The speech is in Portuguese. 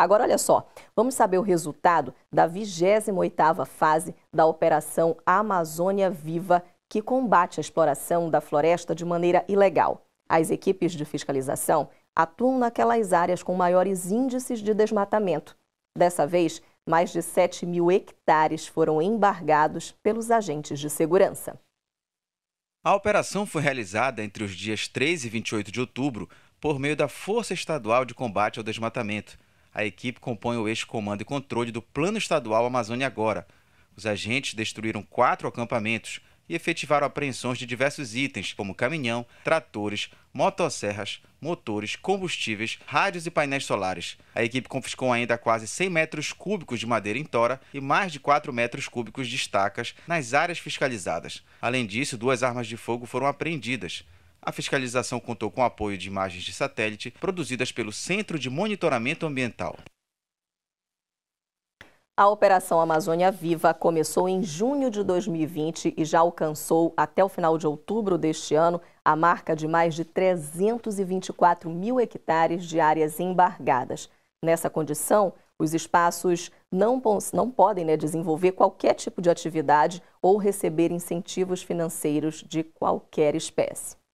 Agora, olha só, vamos saber o resultado da 28ª fase da Operação Amazônia Viva, que combate a exploração da floresta de maneira ilegal. As equipes de fiscalização atuam naquelas áreas com maiores índices de desmatamento. Dessa vez, mais de 7 mil hectares foram embargados pelos agentes de segurança. A operação foi realizada entre os dias 3 e 28 de outubro por meio da Força Estadual de Combate ao Desmatamento. A equipe compõe o eixo comando e controle do Plano Estadual Amazônia Agora. Os agentes destruíram quatro acampamentos e efetivaram apreensões de diversos itens, como caminhão, tratores, motosserras, motores, combustíveis, rádios e painéis solares. A equipe confiscou ainda quase 100 metros cúbicos de madeira em tora e mais de 4 metros cúbicos de estacas nas áreas fiscalizadas. Além disso, duas armas de fogo foram apreendidas. A fiscalização contou com o apoio de imagens de satélite produzidas pelo Centro de Monitoramento Ambiental. A Operação Amazônia Viva começou em junho de 2020 e já alcançou, até o final de outubro deste ano, a marca de mais de 324 mil hectares de áreas embargadas. Nessa condição, os espaços não, não podem né, desenvolver qualquer tipo de atividade ou receber incentivos financeiros de qualquer espécie.